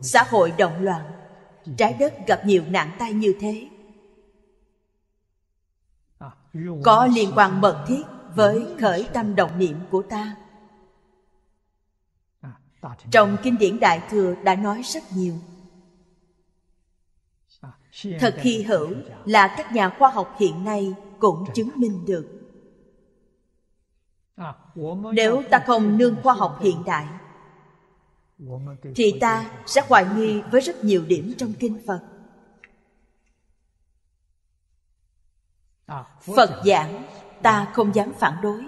xã hội động loạn trái đất gặp nhiều nạn tai như thế có liên quan mật thiết với khởi tâm động niệm của ta trong kinh điển đại thừa đã nói rất nhiều thật hy hữu là các nhà khoa học hiện nay cũng chứng minh được nếu ta không nương khoa học hiện đại thì ta sẽ hoài nghi với rất nhiều điểm trong kinh phật phật giảng ta không dám phản đối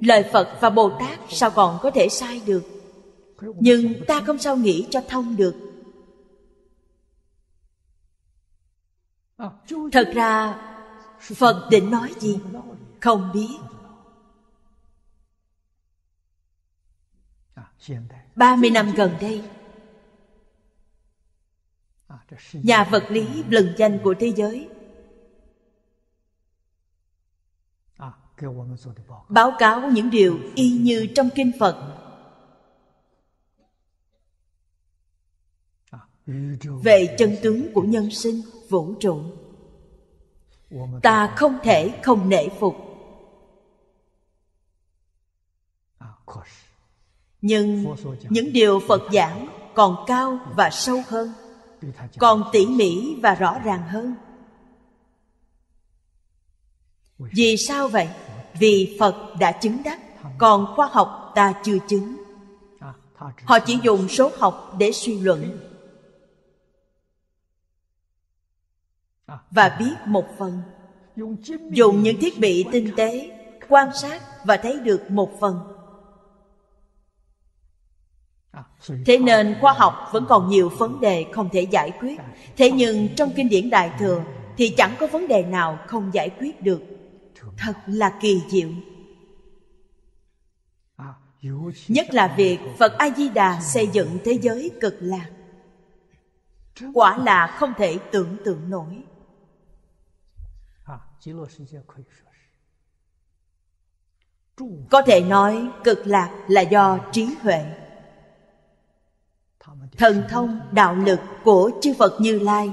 lời phật và bồ tát sao còn có thể sai được nhưng ta không sao nghĩ cho thông được thật ra phật định nói gì không biết 30 năm gần đây Nhà vật lý lừng danh của thế giới Báo cáo những điều y như trong kinh Phật Về chân tướng của nhân sinh, vũ trụ Ta không thể không nể phục nhưng những điều phật giảng còn cao và sâu hơn còn tỉ mỉ và rõ ràng hơn vì sao vậy vì phật đã chứng đắc còn khoa học ta chưa chứng họ chỉ dùng số học để suy luận và biết một phần dùng những thiết bị tinh tế quan sát và thấy được một phần thế nên khoa học vẫn còn nhiều vấn đề không thể giải quyết thế nhưng trong kinh điển đại thừa thì chẳng có vấn đề nào không giải quyết được thật là kỳ diệu nhất là việc phật a di đà xây dựng thế giới cực lạc quả là không thể tưởng tượng nổi có thể nói cực lạc là do trí huệ thần thông đạo lực của chư phật như lai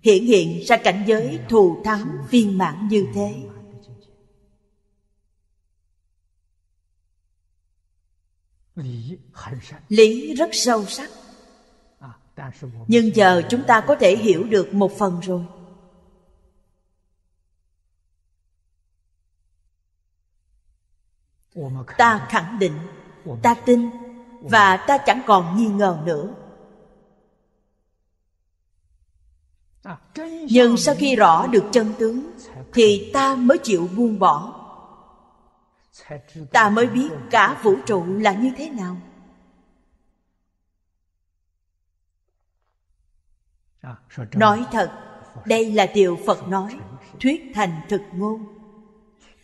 hiện hiện ra cảnh giới thù thắng viên mãn như thế lý rất sâu sắc nhưng giờ chúng ta có thể hiểu được một phần rồi ta khẳng định ta tin và ta chẳng còn nghi ngờ nữa nhưng sau khi rõ được chân tướng thì ta mới chịu buông bỏ ta mới biết cả vũ trụ là như thế nào nói thật đây là điều phật nói thuyết thành thực ngôn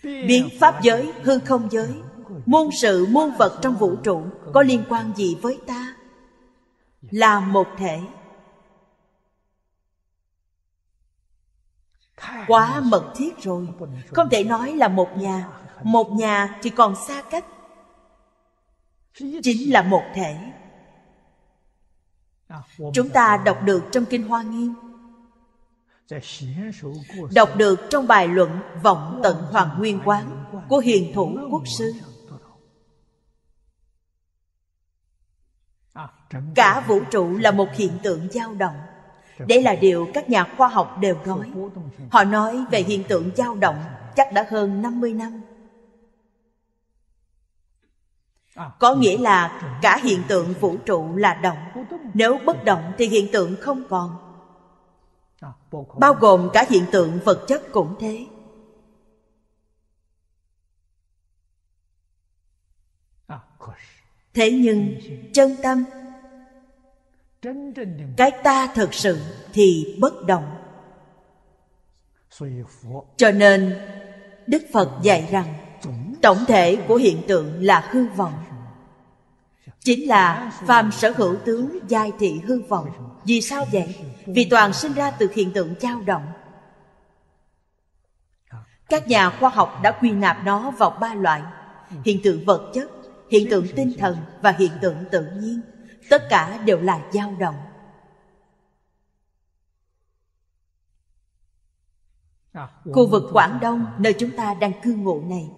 biến pháp giới hư không giới môn sự môn vật trong vũ trụ có liên quan gì với ta là một thể quá mật thiết rồi không thể nói là một nhà một nhà thì còn xa cách chính là một thể chúng ta đọc được trong kinh hoa nghiêm đọc được trong bài luận vọng tận hoàng nguyên quán của hiền thủ quốc sư cả vũ trụ là một hiện tượng dao động đây là điều các nhà khoa học đều nói họ nói về hiện tượng dao động chắc đã hơn 50 năm à. có nghĩa là cả hiện tượng vũ trụ là động nếu bất động thì hiện tượng không còn à, bao gồm cả hiện tượng vật chất cũng thế à, thế nhưng chân tâm cái ta thật sự thì bất động cho nên đức phật dạy rằng tổng thể của hiện tượng là hư vọng chính là phàm sở hữu tướng giai thị hư vọng vì sao vậy vì toàn sinh ra từ hiện tượng dao động các nhà khoa học đã quy nạp nó vào ba loại hiện tượng vật chất hiện tượng tinh thần và hiện tượng tự nhiên tất cả đều là dao động khu vực quảng đông nơi chúng ta đang cư ngụ này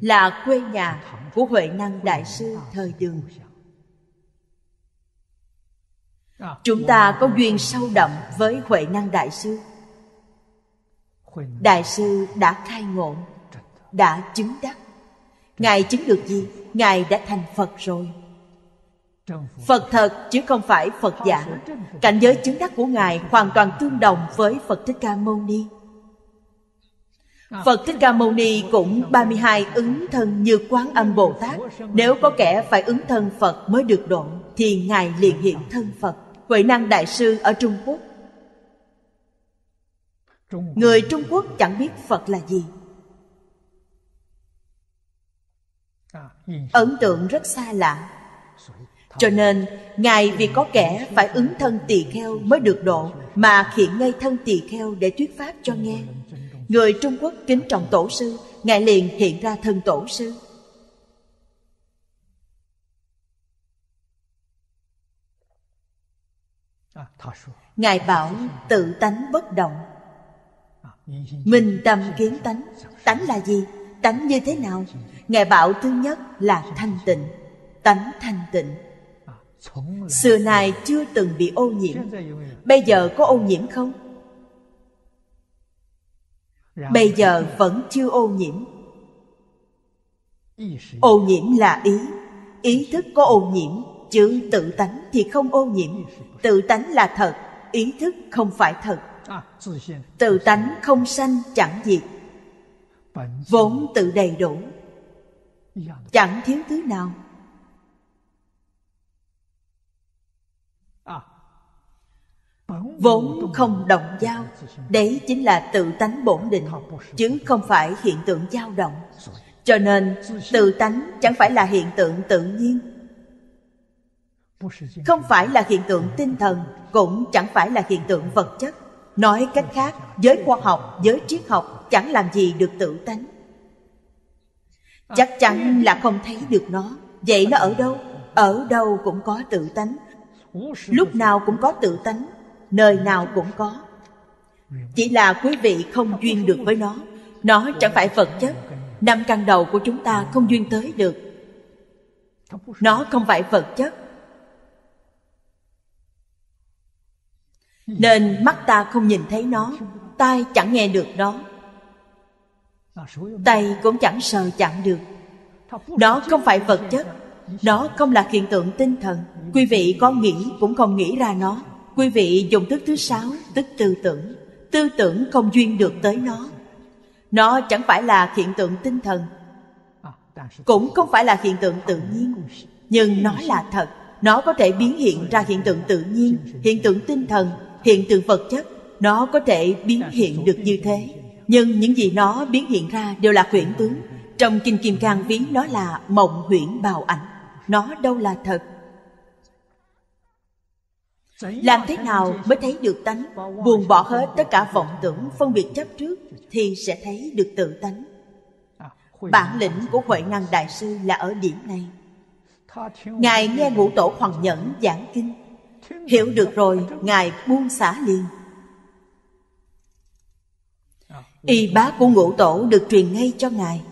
là quê nhà của huệ năng đại sư thời đường chúng ta có duyên sâu đậm với huệ năng đại sư đại sư đã khai ngộ đã chứng đắc ngài chứng được gì ngài đã thành phật rồi phật thật chứ không phải phật giả cảnh giới chứng đắc của ngài hoàn toàn tương đồng với phật thích ca mâu ni Phật Thích Ca Mâu Ni cũng 32 ứng thân như quán âm Bồ Tát Nếu có kẻ phải ứng thân Phật mới được độ Thì Ngài liền hiện thân Phật Huệ Năng Đại Sư ở Trung Quốc Người Trung Quốc chẳng biết Phật là gì ấn tượng rất xa lạ cho nên ngài vì có kẻ phải ứng thân tỳ kheo mới được độ mà hiện ngay thân tỳ kheo để thuyết pháp cho nghe người trung quốc kính trọng tổ sư ngài liền hiện ra thân tổ sư ngài bảo tự tánh bất động minh tâm kiến tánh tánh là gì tánh như thế nào ngài bảo thứ nhất là thanh tịnh tánh thanh tịnh xưa nay chưa từng bị ô nhiễm bây giờ có ô nhiễm không bây giờ vẫn chưa ô nhiễm ô nhiễm là ý ý thức có ô nhiễm chứ tự tánh thì không ô nhiễm tự tánh là thật ý thức không phải thật tự tánh không sanh chẳng diệt vốn tự đầy đủ chẳng thiếu thứ nào vốn không động dao đấy chính là tự tánh bổn định chứ không phải hiện tượng dao động cho nên tự tánh chẳng phải là hiện tượng tự nhiên không phải là hiện tượng tinh thần cũng chẳng phải là hiện tượng vật chất Nói cách khác, giới khoa học, giới triết học chẳng làm gì được tự tánh. Chắc chắn là không thấy được nó. Vậy nó ở đâu? Ở đâu cũng có tự tánh. Lúc nào cũng có tự tánh, nơi nào cũng có. Chỉ là quý vị không duyên được với nó. Nó chẳng phải vật chất. Năm căn đầu của chúng ta không duyên tới được. Nó không phải vật chất nên mắt ta không nhìn thấy nó tai chẳng nghe được nó tay cũng chẳng sờ chạm được đó không phải vật chất đó không là hiện tượng tinh thần quý vị có nghĩ cũng không nghĩ ra nó quý vị dùng thức thứ sáu tức tư tưởng tư tưởng không duyên được tới nó nó chẳng phải là hiện tượng tinh thần cũng không phải là hiện tượng tự nhiên nhưng nó là thật nó có thể biến hiện ra hiện tượng tự nhiên hiện tượng tinh thần hiện tượng vật chất nó có thể biến hiện được như thế nhưng những gì nó biến hiện ra đều là huyễn tướng trong kinh kim cang ví nó là mộng huyễn bào ảnh nó đâu là thật làm thế nào mới thấy được tánh buồn bỏ hết tất cả vọng tưởng phân biệt chấp trước thì sẽ thấy được tự tánh bản lĩnh của huệ năng đại sư là ở điểm này ngài nghe ngũ tổ hoàng nhẫn giảng kinh Hiểu được rồi, Ngài buông xả liền. Y bá của ngũ tổ được truyền ngay cho Ngài.